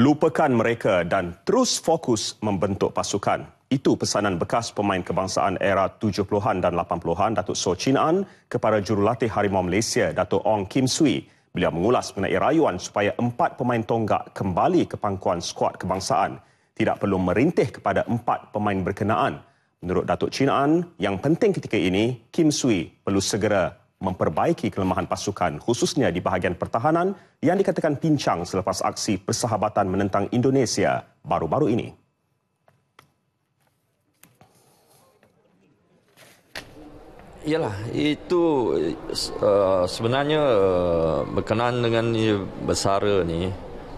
lupakan mereka dan terus fokus membentuk pasukan. Itu pesanan bekas pemain kebangsaan era 70-an dan 80-an Datuk So Chin An kepada jurulatih Harimau Malaysia Datuk Ong Kim Sui. Beliau mengulas mengenai rayuan supaya empat pemain tonggak kembali ke pangkuan skuad kebangsaan. Tidak perlu merintih kepada empat pemain berkenaan. Menurut Datuk Chin An, yang penting ketika ini Kim Sui perlu segera memperbaiki kelemahan pasukan khususnya di bahagian pertahanan yang dikatakan pincang selepas aksi persahabatan menentang Indonesia baru-baru ini. Yalah, itu uh, sebenarnya eh, berkenaan dengan ni besara ni.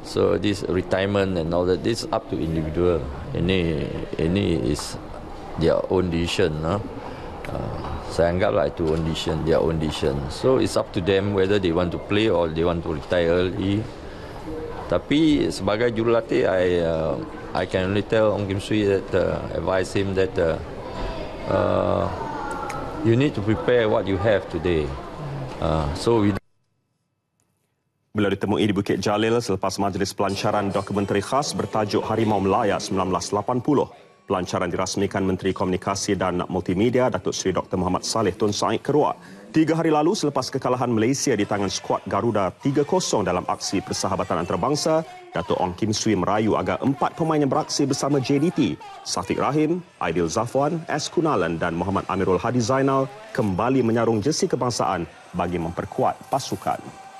So this retirement and all that this up to individual. Ini ini is their own decision lah. Huh? Uh, saya anggaplah itu audition, their audition. So it's up to them whether they want to play or they want to retire early. Tapi sebagai jurulatih, I uh, I can only tell Ong Kim Sui that uh, advise him that uh, you need to prepare what you have today. so we. Beliau ditemui di Bukit Jalil selepas majlis pelancaran dokumentari khas bertajuk Harimau Melaya 1980. Pelancaran dirasmikan Menteri Komunikasi dan Multimedia Datuk Seri Dr. Muhammad Saleh Tun Said Kerua. Tiga hari lalu selepas kekalahan Malaysia di tangan skuad Garuda 3-0 dalam aksi persahabatan antarabangsa, Datuk Ong Kim Sui merayu agar empat pemain yang beraksi bersama JDT, Safiq Rahim, Aidil Zafwan, S. Kunalan dan Muhammad Amirul Hadi Zainal kembali menyarung jersi kebangsaan bagi memperkuat pasukan.